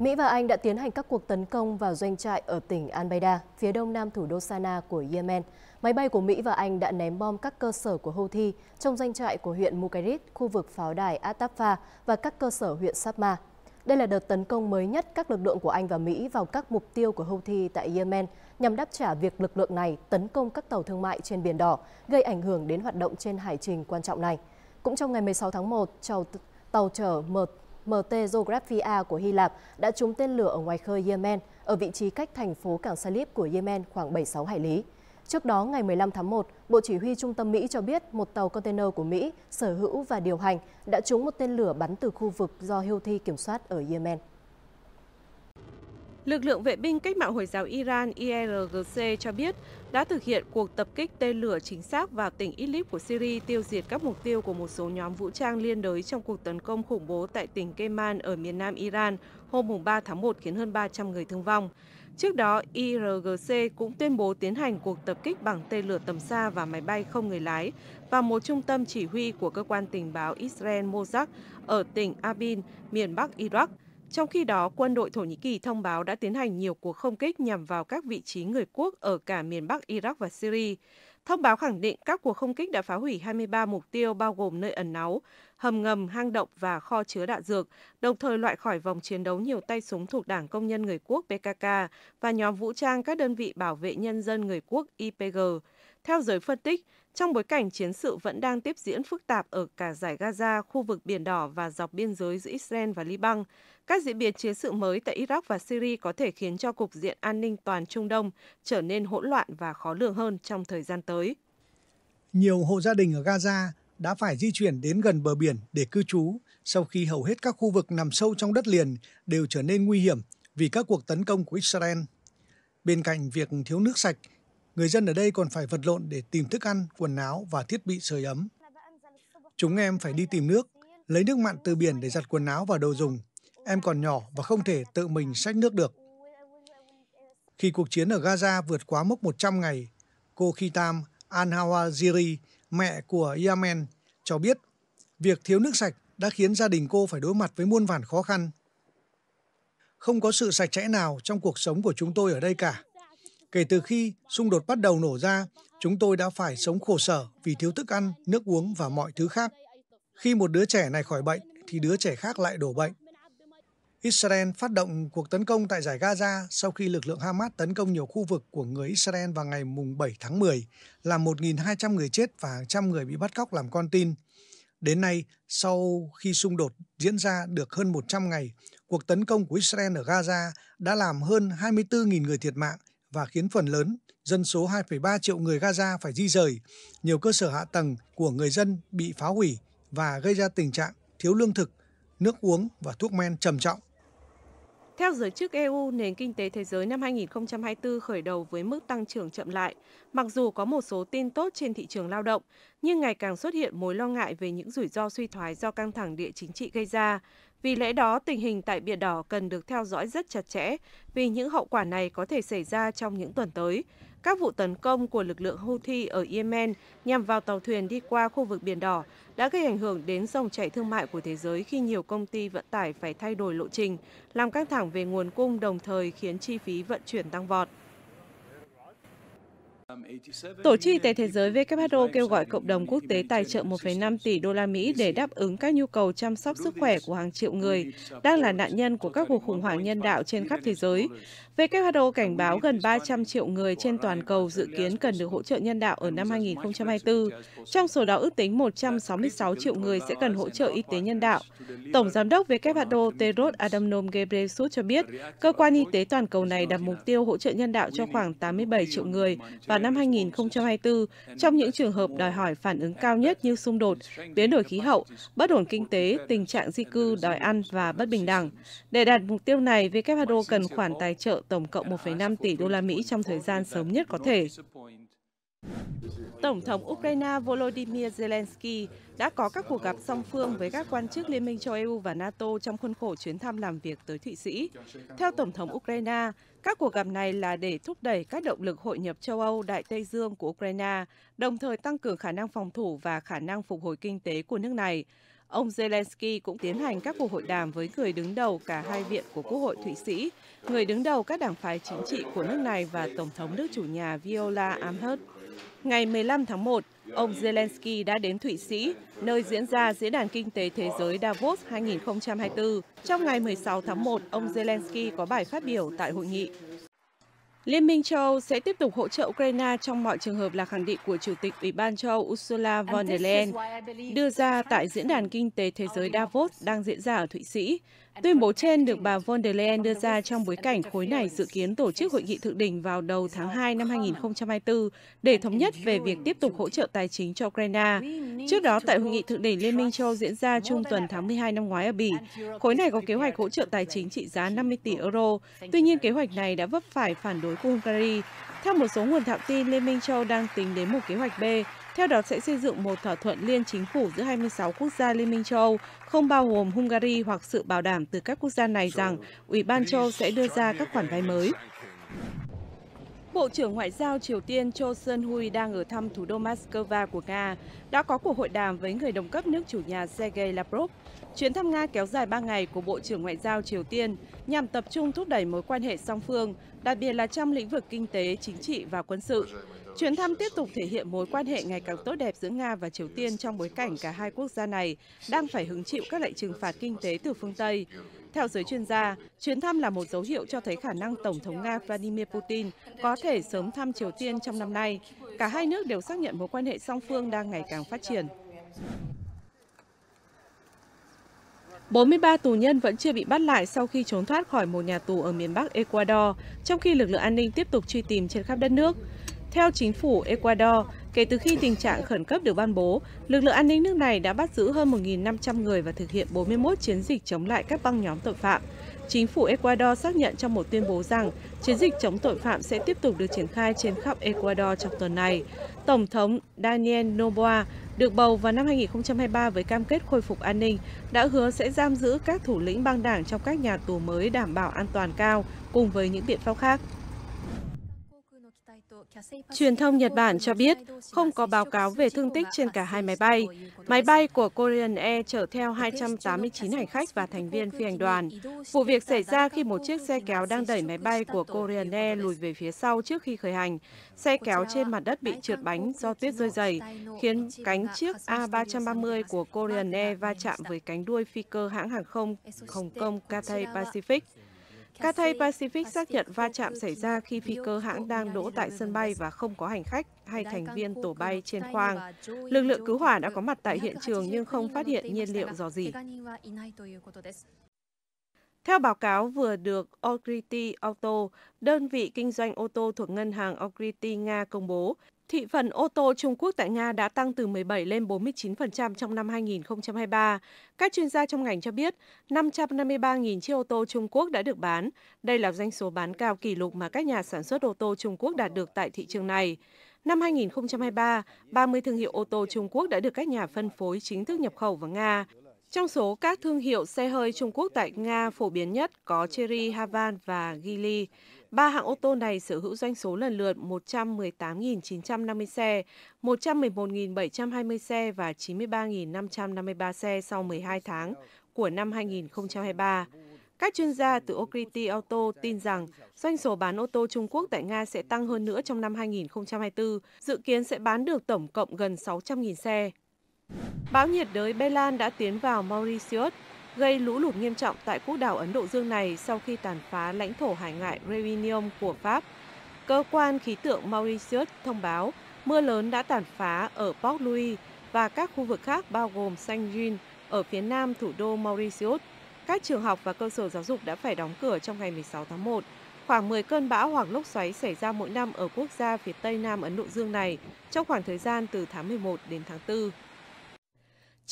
Mỹ và Anh đã tiến hành các cuộc tấn công vào doanh trại ở tỉnh Al-Baida, phía đông nam thủ đô Sana của Yemen. Máy bay của Mỹ và Anh đã ném bom các cơ sở của Houthi trong doanh trại của huyện Mukarit, khu vực pháo đài Atafa và các cơ sở huyện Sabma. Đây là đợt tấn công mới nhất các lực lượng của Anh và Mỹ vào các mục tiêu của Houthi tại Yemen nhằm đáp trả việc lực lượng này tấn công các tàu thương mại trên Biển Đỏ, gây ảnh hưởng đến hoạt động trên hải trình quan trọng này. Cũng trong ngày 16 tháng 1, tàu chở MT MT Geographia của Hy Lạp đã trúng tên lửa ở ngoài khơi Yemen, ở vị trí cách thành phố Cảng Salib của Yemen khoảng 76 hải lý. Trước đó, ngày 15 tháng 1, Bộ Chỉ huy Trung tâm Mỹ cho biết một tàu container của Mỹ sở hữu và điều hành đã trúng một tên lửa bắn từ khu vực do Houthi kiểm soát ở Yemen. Lực lượng vệ binh cách mạng Hồi giáo Iran IRGC cho biết đã thực hiện cuộc tập kích tên lửa chính xác vào tỉnh Idlib của Syria tiêu diệt các mục tiêu của một số nhóm vũ trang liên đới trong cuộc tấn công khủng bố tại tỉnh Keman ở miền nam Iran hôm 3 tháng 1 khiến hơn 300 người thương vong. Trước đó, IRGC cũng tuyên bố tiến hành cuộc tập kích bằng tên lửa tầm xa và máy bay không người lái vào một trung tâm chỉ huy của cơ quan tình báo Israel Mossad ở tỉnh Abin, miền Bắc Iraq. Trong khi đó, quân đội Thổ Nhĩ Kỳ thông báo đã tiến hành nhiều cuộc không kích nhằm vào các vị trí người quốc ở cả miền Bắc Iraq và Syria. Thông báo khẳng định các cuộc không kích đã phá hủy 23 mục tiêu bao gồm nơi ẩn náu, hầm ngầm, hang động và kho chứa đạn dược, đồng thời loại khỏi vòng chiến đấu nhiều tay súng thuộc Đảng Công nhân Người Quốc PKK và nhóm vũ trang các đơn vị bảo vệ nhân dân người quốc IPG. Theo giới phân tích, trong bối cảnh chiến sự vẫn đang tiếp diễn phức tạp ở cả giải Gaza, khu vực Biển Đỏ và dọc biên giới giữa Israel và Liban, các diễn biến chiến sự mới tại Iraq và Syria có thể khiến cho cục diện an ninh toàn Trung Đông trở nên hỗn loạn và khó lường hơn trong thời gian tới. Nhiều hộ gia đình ở Gaza đã phải di chuyển đến gần bờ biển để cư trú sau khi hầu hết các khu vực nằm sâu trong đất liền đều trở nên nguy hiểm vì các cuộc tấn công của Israel. Bên cạnh việc thiếu nước sạch người dân ở đây còn phải vật lộn để tìm thức ăn, quần áo và thiết bị sưởi ấm. Chúng em phải đi tìm nước, lấy nước mặn từ biển để giặt quần áo và đồ dùng. Em còn nhỏ và không thể tự mình xách nước được. Khi cuộc chiến ở Gaza vượt quá mốc 100 ngày, cô Khitam Al-Hawaziri, mẹ của Yemen, cho biết việc thiếu nước sạch đã khiến gia đình cô phải đối mặt với muôn vàn khó khăn. Không có sự sạch sẽ nào trong cuộc sống của chúng tôi ở đây cả, Kể từ khi xung đột bắt đầu nổ ra, chúng tôi đã phải sống khổ sở vì thiếu thức ăn, nước uống và mọi thứ khác. Khi một đứa trẻ này khỏi bệnh, thì đứa trẻ khác lại đổ bệnh. Israel phát động cuộc tấn công tại giải Gaza sau khi lực lượng Hamas tấn công nhiều khu vực của người Israel vào ngày 7 tháng 10, làm 1.200 người chết và hàng trăm người bị bắt cóc làm con tin. Đến nay, sau khi xung đột diễn ra được hơn 100 ngày, cuộc tấn công của Israel ở Gaza đã làm hơn 24.000 người thiệt mạng và khiến phần lớn dân số 2,3 triệu người Gaza phải di rời, nhiều cơ sở hạ tầng của người dân bị phá hủy và gây ra tình trạng thiếu lương thực, nước uống và thuốc men trầm trọng. Theo giới chức EU, nền kinh tế thế giới năm 2024 khởi đầu với mức tăng trưởng chậm lại. Mặc dù có một số tin tốt trên thị trường lao động, nhưng ngày càng xuất hiện mối lo ngại về những rủi ro suy thoái do căng thẳng địa chính trị gây ra. Vì lẽ đó, tình hình tại Biển Đỏ cần được theo dõi rất chặt chẽ, vì những hậu quả này có thể xảy ra trong những tuần tới. Các vụ tấn công của lực lượng Houthi ở Yemen nhằm vào tàu thuyền đi qua khu vực Biển Đỏ đã gây ảnh hưởng đến dòng chảy thương mại của thế giới khi nhiều công ty vận tải phải thay đổi lộ trình, làm căng thẳng về nguồn cung đồng thời khiến chi phí vận chuyển tăng vọt. Tổ chức Y tế Thế giới WHO kêu gọi cộng đồng quốc tế tài trợ 1,5 tỷ đô la Mỹ để đáp ứng các nhu cầu chăm sóc sức khỏe của hàng triệu người đang là nạn nhân của các cuộc khủng hoảng nhân đạo trên khắp thế giới. WHO cảnh báo gần 300 triệu người trên toàn cầu dự kiến cần được hỗ trợ nhân đạo ở năm 2024. Trong số đó ước tính 166 triệu người sẽ cần hỗ trợ y tế nhân đạo. Tổng giám đốc WHO Tedros Adhanom Ghebreyesus cho biết, cơ quan y tế toàn cầu này đặt mục tiêu hỗ trợ nhân đạo cho khoảng 87 triệu người vào năm 2024 trong những trường hợp đòi hỏi phản ứng cao nhất như xung đột, biến đổi khí hậu, bất ổn kinh tế, tình trạng di cư, đòi ăn và bất bình đẳng. Để đạt mục tiêu này, WHO cần khoản tài trợ tổng cộng 1,5 tỷ đô la Mỹ trong thời gian sớm nhất có thể. Tổng thống Ukraine Volodymyr Zelensky đã có các cuộc gặp song phương với các quan chức Liên minh châu Âu và NATO trong khuôn khổ chuyến thăm làm việc tới Thụy Sĩ. Theo Tổng thống Ukraine, các cuộc gặp này là để thúc đẩy các động lực hội nhập châu Âu Đại Tây Dương của Ukraine, đồng thời tăng cường khả năng phòng thủ và khả năng phục hồi kinh tế của nước này. Ông Zelensky cũng tiến hành các cuộc hội đàm với người đứng đầu cả hai viện của Quốc hội Thụy Sĩ, người đứng đầu các đảng phái chính trị của nước này và Tổng thống nước chủ nhà Viola Amherst. Ngày 15 tháng 1, ông Zelensky đã đến Thụy Sĩ, nơi diễn ra Diễn đàn Kinh tế Thế giới Davos 2024. Trong ngày 16 tháng 1, ông Zelensky có bài phát biểu tại hội nghị Liên minh châu Âu sẽ tiếp tục hỗ trợ Ukraine trong mọi trường hợp là khẳng định của Chủ tịch Ủy ban châu Âu Ursula von der Leyen đưa ra tại Diễn đàn Kinh tế Thế giới Davos đang diễn ra ở Thụy Sĩ Tuyên bố trên được bà von der Leyen đưa ra trong bối cảnh khối này dự kiến tổ chức hội nghị thượng đỉnh vào đầu tháng 2 năm 2024 để thống nhất về việc tiếp tục hỗ trợ tài chính cho Ukraine. Trước đó, tại hội nghị thượng đỉnh Liên minh châu diễn ra trung tuần tháng 12 năm ngoái ở Bỉ, khối này có kế hoạch hỗ trợ tài chính trị giá 50 tỷ euro. Tuy nhiên, kế hoạch này đã vấp phải phản đối của Hungary. Theo một số nguồn thạo tin, Liên minh châu đang tính đến một kế hoạch B theo đó sẽ xây dựng một thỏa thuận liên chính phủ giữa 26 quốc gia Liên minh châu Âu, không bao gồm Hungary hoặc sự bảo đảm từ các quốc gia này rằng Ủy ban châu sẽ đưa ra các khoản vay mới. Bộ trưởng Ngoại giao Triều Tiên Cho Sơn hui đang ở thăm thủ đô Moscow của Nga đã có cuộc hội đàm với người đồng cấp nước chủ nhà Sergei Lavrov. Chuyến thăm Nga kéo dài 3 ngày của Bộ trưởng Ngoại giao Triều Tiên nhằm tập trung thúc đẩy mối quan hệ song phương, đặc biệt là trong lĩnh vực kinh tế, chính trị và quân sự. Chuyến thăm tiếp tục thể hiện mối quan hệ ngày càng tốt đẹp giữa Nga và Triều Tiên trong bối cảnh cả hai quốc gia này đang phải hứng chịu các lệnh trừng phạt kinh tế từ phương Tây. Theo giới chuyên gia, chuyến thăm là một dấu hiệu cho thấy khả năng Tổng thống Nga Vladimir Putin có thể sớm thăm Triều Tiên trong năm nay. Cả hai nước đều xác nhận mối quan hệ song phương đang ngày càng phát triển. 43 tù nhân vẫn chưa bị bắt lại sau khi trốn thoát khỏi một nhà tù ở miền Bắc Ecuador, trong khi lực lượng an ninh tiếp tục truy tìm trên khắp đất nước. Theo chính phủ Ecuador, kể từ khi tình trạng khẩn cấp được ban bố, lực lượng an ninh nước này đã bắt giữ hơn 1.500 người và thực hiện 41 chiến dịch chống lại các băng nhóm tội phạm. Chính phủ Ecuador xác nhận trong một tuyên bố rằng chiến dịch chống tội phạm sẽ tiếp tục được triển khai trên khắp Ecuador trong tuần này. Tổng thống Daniel Noboa được bầu vào năm 2023 với cam kết khôi phục an ninh, đã hứa sẽ giam giữ các thủ lĩnh băng đảng trong các nhà tù mới đảm bảo an toàn cao cùng với những biện pháp khác. Truyền thông Nhật Bản cho biết không có báo cáo về thương tích trên cả hai máy bay. Máy bay của Korean Air chở theo 289 hành khách và thành viên phi hành đoàn. Vụ việc xảy ra khi một chiếc xe kéo đang đẩy máy bay của Korean Air lùi về phía sau trước khi khởi hành. Xe kéo trên mặt đất bị trượt bánh do tuyết rơi dày, khiến cánh chiếc A330 của Korean Air va chạm với cánh đuôi phi cơ hãng hàng không Hồng Kông Cathay Pacific. Cathay Pacific xác nhận va chạm xảy ra khi phi cơ hãng đang đỗ tại sân bay và không có hành khách hay thành viên tổ bay trên khoang. Lực lượng cứu hỏa đã có mặt tại hiện trường nhưng không phát hiện nhiên liệu dò gì. Theo báo cáo vừa được Ocrity Auto, đơn vị kinh doanh ô tô thuộc ngân hàng Ocrity Nga công bố, Thị phần ô tô Trung Quốc tại Nga đã tăng từ 17 lên 49% trong năm 2023. Các chuyên gia trong ngành cho biết 553.000 chiếc ô tô Trung Quốc đã được bán. Đây là doanh số bán cao kỷ lục mà các nhà sản xuất ô tô Trung Quốc đạt được tại thị trường này. Năm 2023, 30 thương hiệu ô tô Trung Quốc đã được các nhà phân phối chính thức nhập khẩu vào Nga. Trong số các thương hiệu xe hơi Trung Quốc tại Nga phổ biến nhất có Cherry, Havan và Geely. Ba hãng ô tô này sở hữu doanh số lần lượt 118.950 xe, 111.720 xe và 93.553 xe sau 12 tháng của năm 2023. Các chuyên gia từ Okriti Auto tin rằng doanh số bán ô tô Trung Quốc tại Nga sẽ tăng hơn nữa trong năm 2024, dự kiến sẽ bán được tổng cộng gần 600.000 xe. Bão nhiệt đới Belan đã tiến vào Mauritius, gây lũ lụt nghiêm trọng tại quốc đảo Ấn Độ Dương này sau khi tàn phá lãnh thổ hải ngoại Réunion của Pháp. Cơ quan khí tượng Mauritius thông báo mưa lớn đã tàn phá ở Port Louis và các khu vực khác bao gồm Saint Jean ở phía nam thủ đô Mauritius. Các trường học và cơ sở giáo dục đã phải đóng cửa trong ngày 16 tháng 1. Khoảng 10 cơn bão hoặc lốc xoáy xảy ra mỗi năm ở quốc gia phía Tây Nam Ấn Độ Dương này trong khoảng thời gian từ tháng 11 đến tháng 4.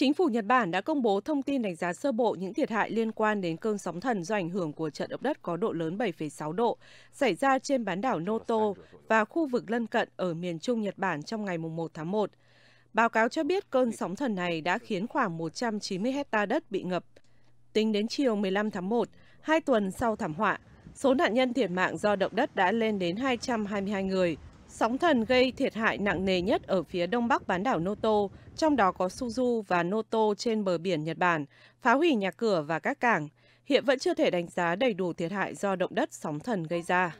Chính phủ Nhật Bản đã công bố thông tin đánh giá sơ bộ những thiệt hại liên quan đến cơn sóng thần do ảnh hưởng của trận động đất có độ lớn 7,6 độ xảy ra trên bán đảo Noto và khu vực lân cận ở miền trung Nhật Bản trong ngày 1 tháng 1. Báo cáo cho biết cơn sóng thần này đã khiến khoảng 190 hecta đất bị ngập. Tính đến chiều 15 tháng 1, hai tuần sau thảm họa, số nạn nhân thiệt mạng do động đất đã lên đến 222 người – Sóng thần gây thiệt hại nặng nề nhất ở phía đông bắc bán đảo Noto, trong đó có Suzu và Noto trên bờ biển Nhật Bản, phá hủy nhà cửa và các cảng. Hiện vẫn chưa thể đánh giá đầy đủ thiệt hại do động đất sóng thần gây ra.